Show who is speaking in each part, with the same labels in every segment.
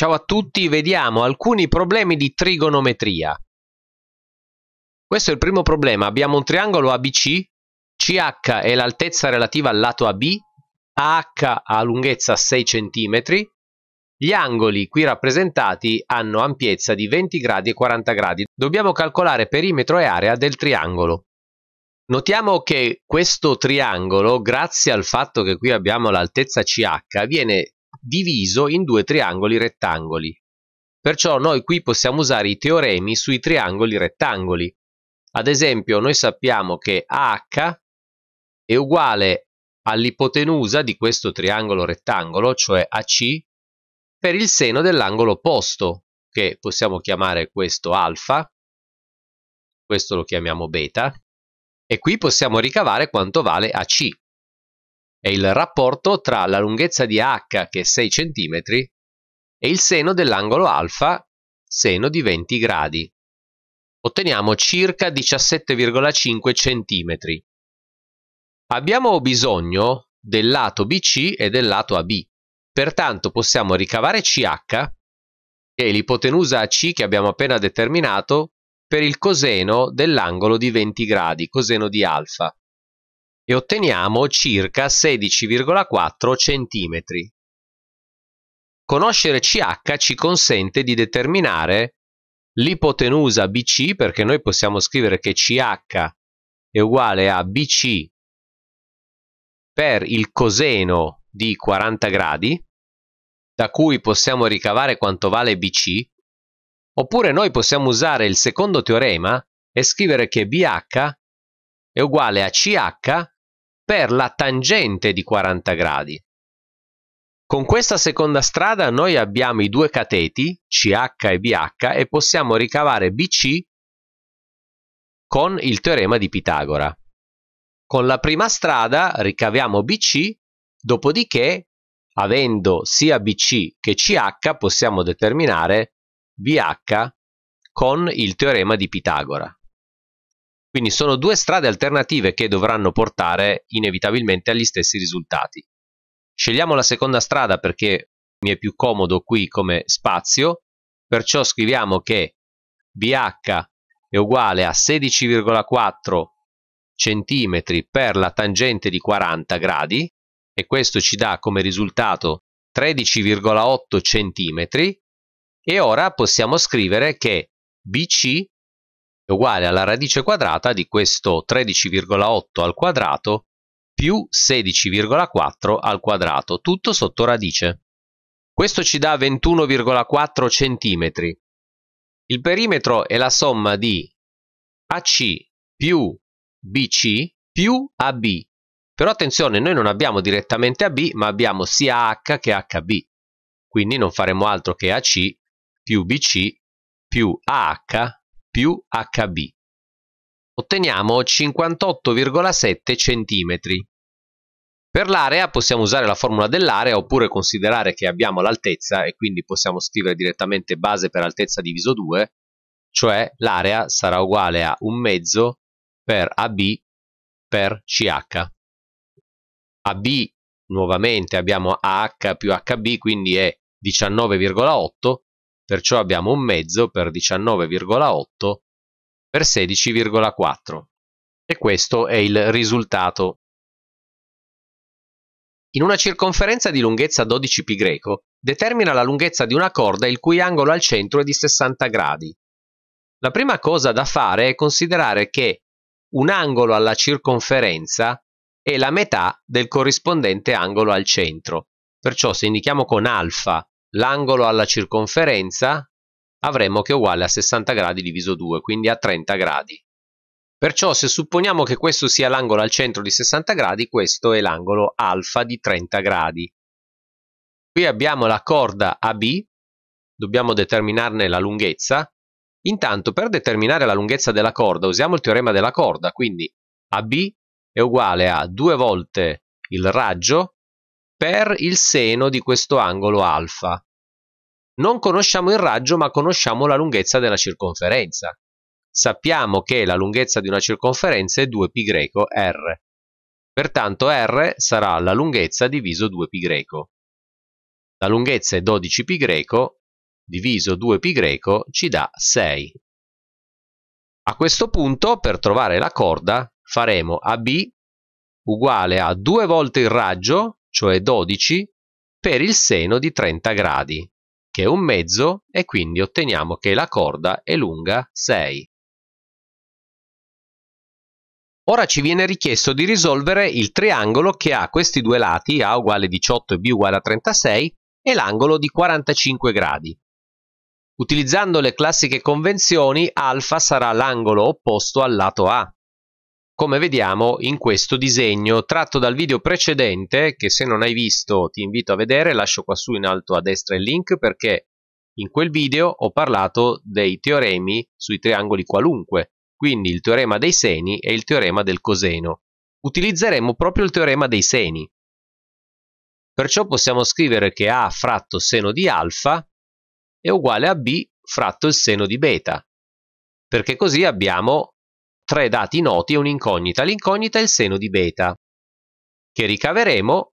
Speaker 1: Ciao a tutti, vediamo alcuni problemi di trigonometria. Questo è il primo problema. Abbiamo un triangolo ABC, CH è l'altezza relativa al lato AB, AH ha lunghezza 6 cm, gli angoli qui rappresentati hanno ampiezza di 20 gradi e 40 gradi. Dobbiamo calcolare perimetro e area del triangolo. Notiamo che questo triangolo, grazie al fatto che qui abbiamo l'altezza CH, viene diviso in due triangoli rettangoli. Perciò noi qui possiamo usare i teoremi sui triangoli rettangoli. Ad esempio, noi sappiamo che AH è uguale all'ipotenusa di questo triangolo rettangolo, cioè AC, per il seno dell'angolo opposto, che possiamo chiamare questo alfa, questo lo chiamiamo beta, e qui possiamo ricavare quanto vale AC è il rapporto tra la lunghezza di h, che è 6 cm, e il seno dell'angolo alfa, seno di 20 gradi. Otteniamo circa 17,5 cm. Abbiamo bisogno del lato BC e del lato AB, pertanto possiamo ricavare CH, che è l'ipotenusa AC che abbiamo appena determinato, per il coseno dell'angolo di 20 gradi, coseno di alfa e otteniamo circa 16,4 cm. Conoscere CH ci consente di determinare l'ipotenusa BC perché noi possiamo scrivere che CH è uguale a BC per il coseno di 40 gradi da cui possiamo ricavare quanto vale BC oppure noi possiamo usare il secondo teorema e scrivere che BH è uguale a CH per la tangente di 40 gradi. Con questa seconda strada noi abbiamo i due cateti, CH e BH, e possiamo ricavare BC con il teorema di Pitagora. Con la prima strada ricaviamo BC, dopodiché, avendo sia BC che CH, possiamo determinare BH con il teorema di Pitagora. Quindi sono due strade alternative che dovranno portare inevitabilmente agli stessi risultati. Scegliamo la seconda strada perché mi è più comodo qui come spazio, perciò scriviamo che BH è uguale a 16,4 cm per la tangente di 40 gradi e questo ci dà come risultato 13,8 cm e ora possiamo scrivere che BC è uguale alla radice quadrata di questo 13,8 al quadrato più 16,4 al quadrato, tutto sotto radice. Questo ci dà 21,4 cm. Il perimetro è la somma di AC più BC più AB. Però attenzione, noi non abbiamo direttamente AB, ma abbiamo sia H che HB. Quindi non faremo altro che AC più BC più AH più Hb. Otteniamo 58,7 cm. Per l'area possiamo usare la formula dell'area oppure considerare che abbiamo l'altezza e quindi possiamo scrivere direttamente base per altezza diviso 2, cioè l'area sarà uguale a un mezzo per AB per CH. AB nuovamente abbiamo AH più HB quindi è 19,8 perciò abbiamo un mezzo per 19,8 per 16,4 e questo è il risultato. In una circonferenza di lunghezza 12π determina la lunghezza di una corda il cui angolo al centro è di 60 gradi. La prima cosa da fare è considerare che un angolo alla circonferenza è la metà del corrispondente angolo al centro. Perciò se indichiamo con alfa l'angolo alla circonferenza avremo che è uguale a 60 gradi diviso 2, quindi a 30 gradi. Perciò se supponiamo che questo sia l'angolo al centro di 60 gradi, questo è l'angolo alfa di 30 gradi. Qui abbiamo la corda AB, dobbiamo determinarne la lunghezza. Intanto per determinare la lunghezza della corda usiamo il teorema della corda, quindi AB è uguale a 2 volte il raggio per il seno di questo angolo alfa. Non conosciamo il raggio ma conosciamo la lunghezza della circonferenza. Sappiamo che la lunghezza di una circonferenza è 2π r. Pertanto r sarà la lunghezza diviso 2π. La lunghezza è 12π diviso 2π ci dà 6. A questo punto, per trovare la corda, faremo AB uguale a 2 volte il raggio cioè 12, per il seno di 30 gradi, che è un mezzo e quindi otteniamo che la corda è lunga 6. Ora ci viene richiesto di risolvere il triangolo che ha questi due lati, A uguale 18 e B uguale a 36, e l'angolo di 45 gradi. Utilizzando le classiche convenzioni, α sarà l'angolo opposto al lato A, come vediamo in questo disegno tratto dal video precedente che se non hai visto ti invito a vedere lascio qua su in alto a destra il link perché in quel video ho parlato dei teoremi sui triangoli qualunque quindi il teorema dei seni e il teorema del coseno utilizzeremo proprio il teorema dei seni perciò possiamo scrivere che a fratto seno di alfa è uguale a b fratto il seno di beta perché così abbiamo tre dati noti e un'incognita. L'incognita è il seno di beta, che ricaveremo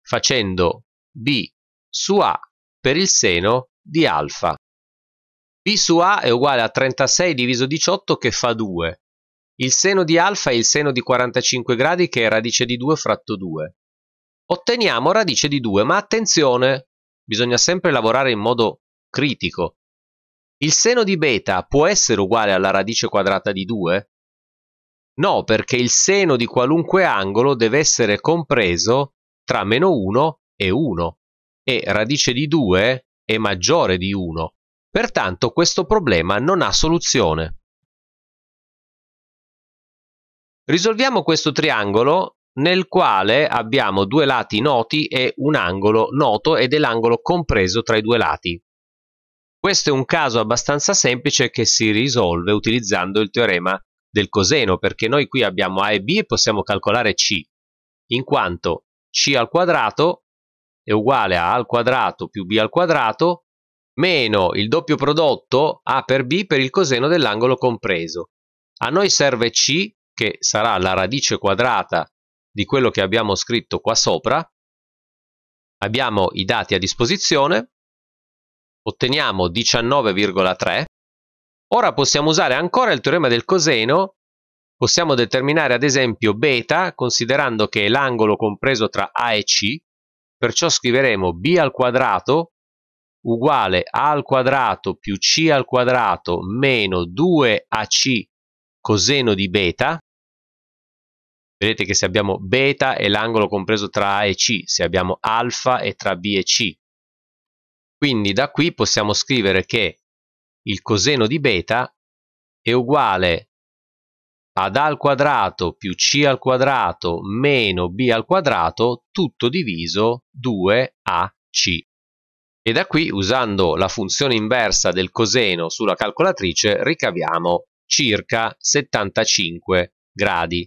Speaker 1: facendo b su a per il seno di alfa. b su a è uguale a 36 diviso 18 che fa 2. Il seno di alfa è il seno di 45 gradi che è radice di 2 fratto 2. Otteniamo radice di 2, ma attenzione, bisogna sempre lavorare in modo critico. Il seno di beta può essere uguale alla radice quadrata di 2? No, perché il seno di qualunque angolo deve essere compreso tra meno 1 e 1 e radice di 2 è maggiore di 1. Pertanto questo problema non ha soluzione. Risolviamo questo triangolo nel quale abbiamo due lati noti e un angolo noto ed è l'angolo compreso tra i due lati. Questo è un caso abbastanza semplice che si risolve utilizzando il teorema del coseno, perché noi qui abbiamo a e b e possiamo calcolare c, in quanto c al quadrato è uguale a a al quadrato più b al quadrato meno il doppio prodotto a per b per il coseno dell'angolo compreso. A noi serve c, che sarà la radice quadrata di quello che abbiamo scritto qua sopra. Abbiamo i dati a disposizione, otteniamo 19,3 Ora possiamo usare ancora il teorema del coseno, possiamo determinare ad esempio beta considerando che è l'angolo compreso tra A e C, perciò scriveremo b al quadrato uguale a al quadrato più c al quadrato meno 2ac coseno di beta. Vedete che se abbiamo beta è l'angolo compreso tra A e C, se abbiamo alfa è tra B e C. Quindi da qui possiamo scrivere che il coseno di beta è uguale ad a al quadrato più c al quadrato meno b al quadrato tutto diviso 2ac. E da qui, usando la funzione inversa del coseno sulla calcolatrice, ricaviamo circa 75 gradi.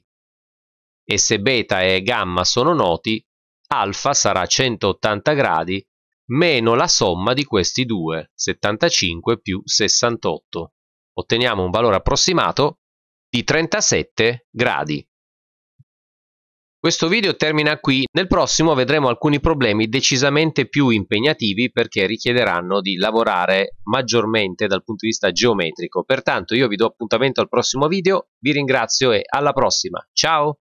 Speaker 1: E se beta e gamma sono noti, alfa sarà 180 gradi meno la somma di questi due, 75 più 68. Otteniamo un valore approssimato di 37 gradi. Questo video termina qui, nel prossimo vedremo alcuni problemi decisamente più impegnativi perché richiederanno di lavorare maggiormente dal punto di vista geometrico. Pertanto io vi do appuntamento al prossimo video, vi ringrazio e alla prossima, ciao!